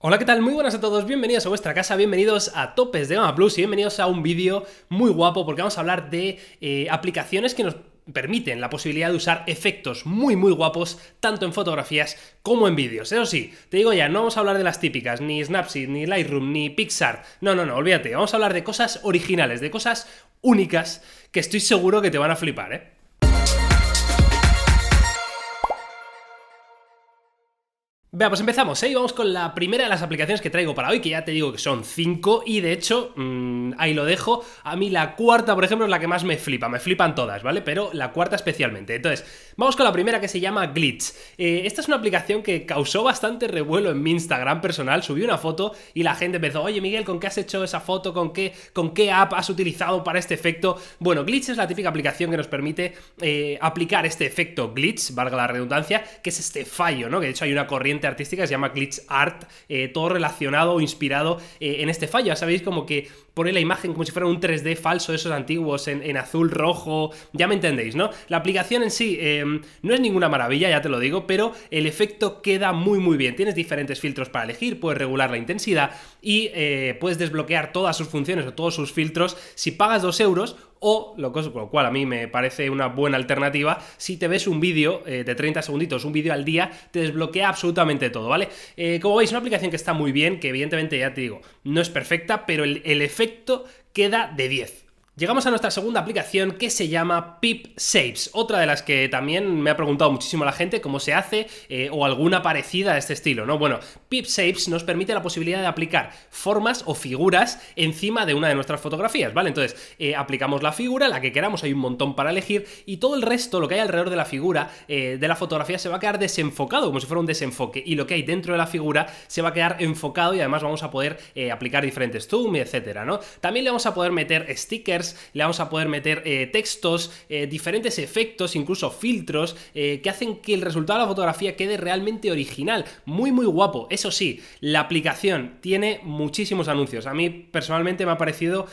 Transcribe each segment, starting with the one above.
Hola, ¿qué tal? Muy buenas a todos, bienvenidos a vuestra casa, bienvenidos a Topes de Gama Plus y bienvenidos a un vídeo muy guapo porque vamos a hablar de eh, aplicaciones que nos permiten la posibilidad de usar efectos muy muy guapos tanto en fotografías como en vídeos. Eso sí, te digo ya, no vamos a hablar de las típicas, ni Snapseed, ni Lightroom, ni Pixar. No, no, no, olvídate, vamos a hablar de cosas originales, de cosas únicas que estoy seguro que te van a flipar, ¿eh? Vea, pues empezamos, ¿eh? Y vamos con la primera de las aplicaciones que traigo para hoy, que ya te digo que son cinco y de hecho, mm, ahí lo dejo. A mí la cuarta, por ejemplo, es la que más me flipa, me flipan todas, ¿vale? Pero la cuarta especialmente. Entonces, vamos con la primera que se llama Glitch. Eh, esta es una aplicación que causó bastante revuelo en mi Instagram personal, subí una foto y la gente empezó, oye Miguel, ¿con qué has hecho esa foto? ¿Con qué, con qué app has utilizado para este efecto? Bueno, Glitch es la típica aplicación que nos permite eh, aplicar este efecto glitch, valga la redundancia, que es este fallo, ¿no? Que de hecho hay una corriente artística, se llama glitch art, eh, todo relacionado o inspirado eh, en este fallo. Sabéis como que pone la imagen como si fuera un 3D falso de esos antiguos, en, azul, rojo, ya me entendéis, ¿no? La aplicación en sí eh, no es ninguna maravilla, ya te lo digo, pero el efecto queda muy muy bien. Tienes diferentes filtros para elegir, puedes regular la intensidad y puedes desbloquear todas sus funciones o todos sus filtros si pagas 2 euros o, lo, lo cual a mí me parece una buena alternativa, si te ves un vídeo eh, de 30 segunditos, un vídeo al día, te desbloquea absolutamente todo, ¿vale? Eh, como veis, una aplicación que está muy bien, que evidentemente ya te digo, no es perfecta, pero el, el efecto queda de 10. Llegamos a nuestra segunda aplicación que se llama Pip Shapes, otra de las que también me ha preguntado muchísimo la gente cómo se hace eh, o alguna parecida a este estilo, ¿no? Bueno, Pip Shapes nos permite la posibilidad de aplicar formas o figuras encima de una de nuestras fotografías, ¿vale? Entonces, eh, aplicamos la figura, la que queramos, hay un montón para elegir y todo el resto, lo que hay alrededor de la figura, eh, de la fotografía, se va a quedar desenfocado, como si fuera un desenfoque, y lo que hay dentro de la figura se va a quedar enfocado y además vamos a poder aplicar diferentes zoom, etcétera, ¿no? También le vamos a poder meter stickers le vamos a poder meter eh, textos, eh, diferentes efectos, incluso filtros, eh, que hacen que el resultado de la fotografía quede realmente original. Muy, muy guapo. Eso sí, la aplicación tiene muchísimos anuncios. A mí personalmente me ha parecido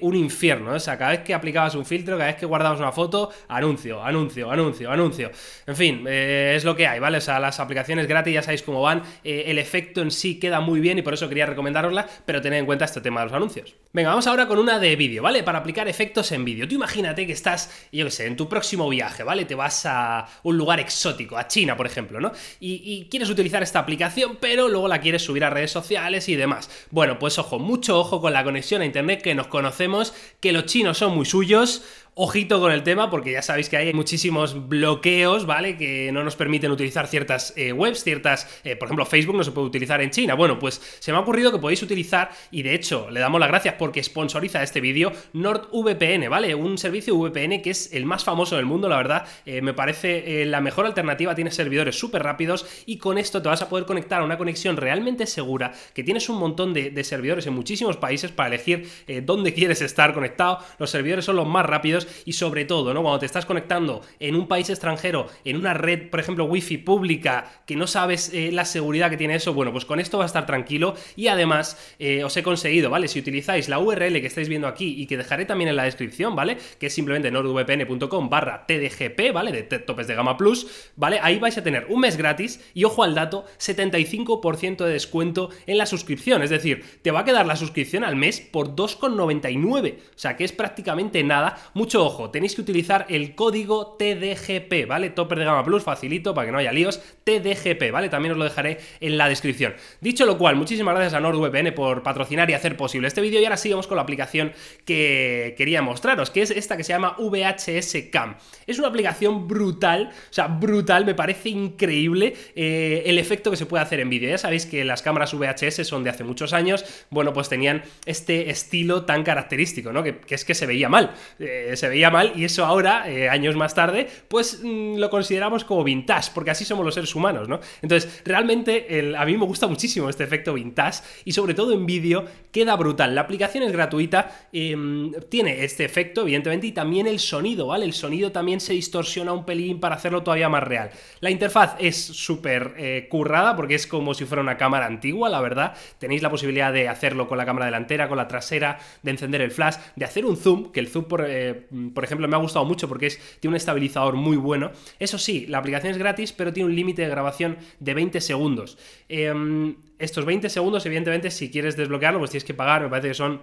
un infierno. O sea, cada vez que aplicabas un filtro, cada vez que guardabas una foto, anuncio, anuncio, anuncio, anuncio. En fin, es lo que hay, ¿vale? O sea, las aplicaciones gratis ya sabéis cómo van. el efecto en sí queda muy bien y por eso quería recomendarosla, pero tened en cuenta este tema de los anuncios. Venga, vamos ahora con una de vídeo, ¿vale? Para aplicar efectos en vídeo. Tú imagínate que estás, yo qué sé, en tu próximo viaje, ¿vale? Te vas a un lugar exótico, a China, por ejemplo, ¿no? Y, y quieres utilizar esta aplicación, pero luego la quieres subir a redes sociales y demás. Bueno, pues ojo, mucho ojo con la conexión a internet que nos conocemos, que los chinos son muy suyos. Ojito con el tema, porque ya sabéis que hay muchísimos bloqueos, ¿vale? Que no nos permiten utilizar ciertas eh, webs, ciertas, eh, por ejemplo, Facebook no se puede utilizar en China. Bueno, pues se me ha ocurrido que podéis utilizar, y de hecho le damos las gracias porque sponsoriza este vídeo, NordVPN, ¿vale? Un servicio VPN que es el más famoso del mundo, la verdad, eh, me parece la mejor alternativa, tiene servidores súper rápidos y con esto te vas a poder conectar a una conexión realmente segura, que tienes un montón de servidores en muchísimos países para elegir dónde quieres estar conectado, los servidores son los más rápidos y sobre todo, ¿no? Cuando te estás conectando en un país extranjero, en una red, por ejemplo, wifi pública, que no sabes eh, la seguridad que tiene eso, bueno, pues con esto va a estar tranquilo y además eh, os he conseguido, ¿vale? Si utilizáis la URL que estáis viendo aquí y que dejaré también en la descripción, ¿vale? Que es simplemente nordvpn.com barra tdgp, ¿vale? De topes de gama plus, ¿vale? Ahí vais a tener un mes gratis y ojo al dato, 75% de descuento en la suscripción, es decir, te va a quedar la suscripción al mes por 2,99, o sea que es prácticamente nada, mucho ojo, tenéis que utilizar el código TDGP, ¿vale? Topper de Gama Plus, facilito para que no haya líos, TDGP, ¿vale? También os lo dejaré en la descripción. Dicho lo cual, muchísimas gracias a NordVPN por patrocinar y hacer posible este vídeo y ahora sigamos con la aplicación que quería mostraros, que es esta que se llama VHS Cam. Es una aplicación brutal, o sea, brutal, me parece increíble eh, el efecto que se puede hacer en vídeo. Ya sabéis que las cámaras VHS son de hace muchos años, bueno, pues tenían este estilo tan característico, ¿no? Que, es que se veía mal. Eh, se veía mal y eso ahora, eh, años más tarde, pues mm, lo consideramos como vintage, porque así somos los seres humanos, ¿no? Entonces, realmente a mí me gusta muchísimo este efecto vintage y sobre todo en vídeo queda brutal. La aplicación es gratuita, em, tiene este efecto, evidentemente, y también el sonido, ¿vale? El sonido también se distorsiona un pelín para hacerlo todavía más real. La interfaz es súper eh, currada porque es como si fuera una cámara antigua, la verdad. Tenéis la posibilidad de hacerlo con la cámara delantera, con la trasera, de encender el flash, de hacer un zoom, que el zoom por, eh, Mm, por ejemplo, me ha gustado mucho porque es, tiene un estabilizador muy bueno. Eso sí, la aplicación es gratis, pero tiene un límite de grabación de 20 segundos. Em, estos 20 segundos, evidentemente, si quieres desbloquearlo, pues tienes que pagar, me parece que son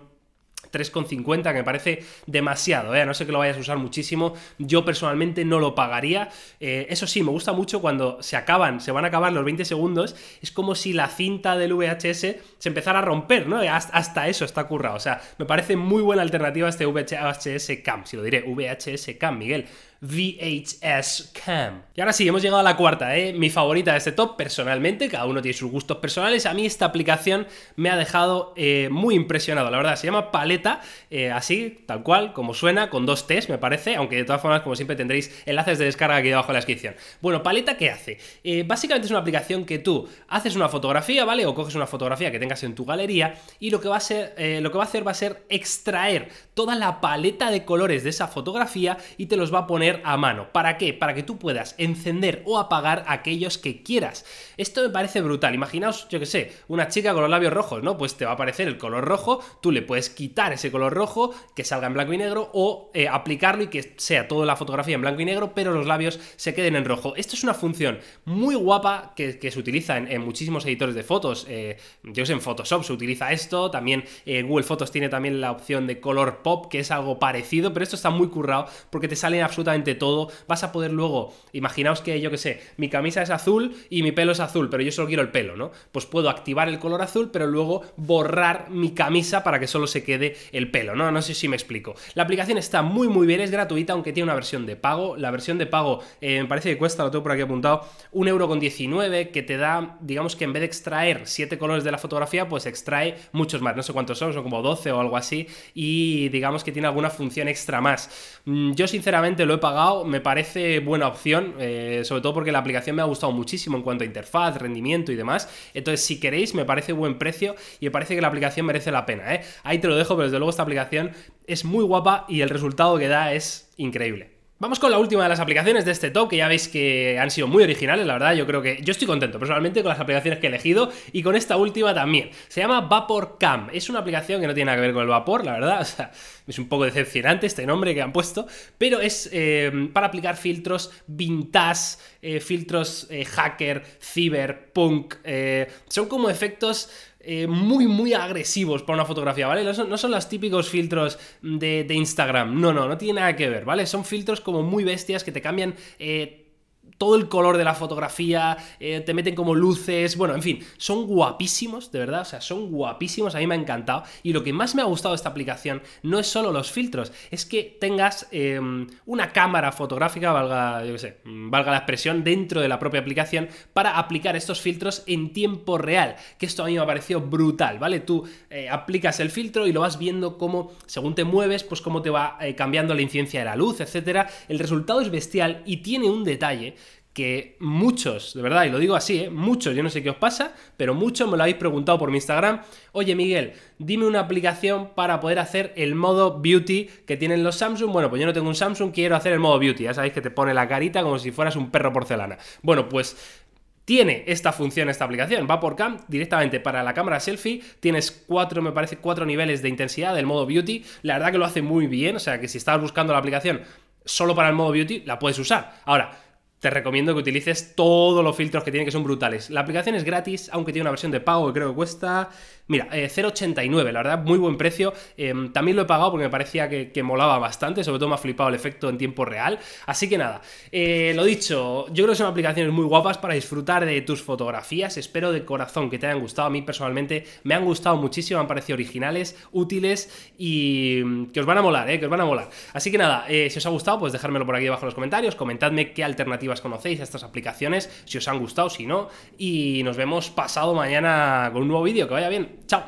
3,50 que me parece demasiado, ¿eh? no sé que lo vayas a usar muchísimo, yo personalmente no lo pagaría. Eh, eso sí, me gusta mucho cuando se acaban, se van a acabar los 20 segundos, es como si la cinta del VHS se empezara a romper, ¿no? Eh, hasta, eso está currado, o sea, me parece muy buena alternativa este VHS Cam, si lo diré, VHS Cam, Miguel. VHS Cam. Y ahora sí, hemos llegado a la cuarta, ¿eh? mi favorita de este top personalmente, cada uno tiene sus gustos personales, a mí esta aplicación me ha dejado eh, muy impresionado, la verdad, se llama Paleta, eh, así, tal cual, como suena, con dos T's me parece, aunque de todas formas como siempre tendréis enlaces de descarga aquí abajo en la descripción. Bueno, Paleta, ¿qué hace? Eh, básicamente es una aplicación que tú haces una fotografía, ¿vale? O coges una fotografía que tengas en tu galería y lo que va a, ser, lo que va a hacer va a ser extraer toda la paleta de colores de esa fotografía y te los va a poner a mano. ¿Para qué? Para que tú puedas encender o apagar aquellos que quieras. Esto me parece brutal. Imaginaos, yo que sé, una chica con los labios rojos, ¿no? Pues te va a aparecer el color rojo, tú le puedes quitar ese color rojo, que salga en blanco y negro, o eh, aplicarlo y que sea toda la fotografía en blanco y negro, pero los labios se queden en rojo. Esto es una función muy guapa que, se utiliza en, muchísimos editores de fotos. Eh, yo sé, en Photoshop se utiliza esto, también eh, Google Fotos tiene también la opción de color pop, que es algo parecido, pero esto está muy currado porque te sale absolutamente todo. Vas a poder luego, imaginaos que yo que sé, mi camisa es azul y mi pelo es azul, pero yo solo quiero el pelo, ¿no? Pues puedo activar el color azul, pero luego borrar mi camisa para que solo se quede el pelo, ¿no? No sé si me explico. La aplicación está muy muy bien, es gratuita, aunque tiene una versión de pago. La versión de pago eh, me parece que cuesta, lo tengo por aquí apuntado, 1,19€, que te da, digamos que en vez de extraer 7 colores de la fotografía, pues extrae muchos más, no sé cuántos son, son como 12 o algo así, y digamos que tiene alguna función extra más. Mm, yo sinceramente lo he me parece buena opción, eh, sobre todo porque la aplicación me ha gustado muchísimo en cuanto a interfaz, rendimiento y demás. Entonces, si queréis, me parece buen precio y me parece que la aplicación merece la pena. ¿eh? Ahí te lo dejo, pero desde luego esta aplicación es muy guapa y el resultado que da es increíble. Vamos con la última de las aplicaciones de este top, que ya veis que han sido muy originales, la verdad, yo creo que yo estoy contento personalmente con las aplicaciones que he elegido y con esta última también. Se llama Vapor Cam, es una aplicación que no tiene nada que ver con el vapor, la verdad, o sea, es un poco decepcionante este nombre que han puesto, pero es eh, para aplicar filtros vintage, eh, filtros eh, hacker, hacker, punk, son como efectos eh, muy, muy agresivos para una fotografía, ¿vale? No son, los típicos filtros de, Instagram, no, no, no tiene nada que ver, ¿vale? Son filtros como muy bestias que te cambian... Eh, todo el color de la fotografía, eh, te meten como luces, bueno, en fin, son guapísimos, de verdad, o sea, son guapísimos, a mí me ha encantado. Y lo que más me ha gustado de esta aplicación no es solo los filtros, es que tengas em, una cámara fotográfica, valga, mm, valga la expresión, dentro de la propia aplicación para aplicar estos filtros en tiempo real, que esto a mí me ha parecido brutal, ¿vale? Tú eh, aplicas el filtro y lo vas viendo cómo, según te mueves, pues cómo te va eh, cambiando la incidencia de la luz, etcétera. El resultado es bestial y tiene un detalle que muchos, de verdad, y lo digo así, ¿eh? muchos, yo no sé qué os pasa, pero muchos me lo habéis preguntado por mi Instagram, oye Miguel, dime una aplicación para poder hacer el modo beauty que tienen los Samsung. Bueno, pues yo no tengo un Samsung, quiero hacer el modo beauty, ya sabéis que te pone la carita como si fueras un perro porcelana. Bueno, pues tiene esta función, esta aplicación. Va por cam directamente para la cámara selfie. Tienes cuatro, me parece, cuatro niveles de intensidad del modo beauty. La verdad que lo hace muy bien. O sea que si estabas buscando la aplicación solo para el modo beauty, la puedes usar. Ahora, te recomiendo que utilices todos los filtros que tiene, que son brutales. La aplicación es gratis, aunque tiene una versión de pago que creo que cuesta Mira, 0,89, eh, la verdad, muy buen precio. Eh, también lo he pagado porque me parecía que, molaba bastante, sobre todo me ha flipado el efecto en tiempo real. Así que nada, eh, lo dicho, yo creo que son aplicaciones muy guapas para disfrutar de tus fotografías. Espero de corazón que te hayan gustado. A mí personalmente me han gustado muchísimo, me han parecido originales, útiles y que os van a molar, eh, que os van a molar. Así que nada, si os ha gustado, pues dejármelo por aquí abajo en los comentarios. Comentadme qué alternativas conocéis a estas aplicaciones, si os han gustado, si no. Y nos vemos pasado mañana con un nuevo vídeo. Que vaya bien. Chao.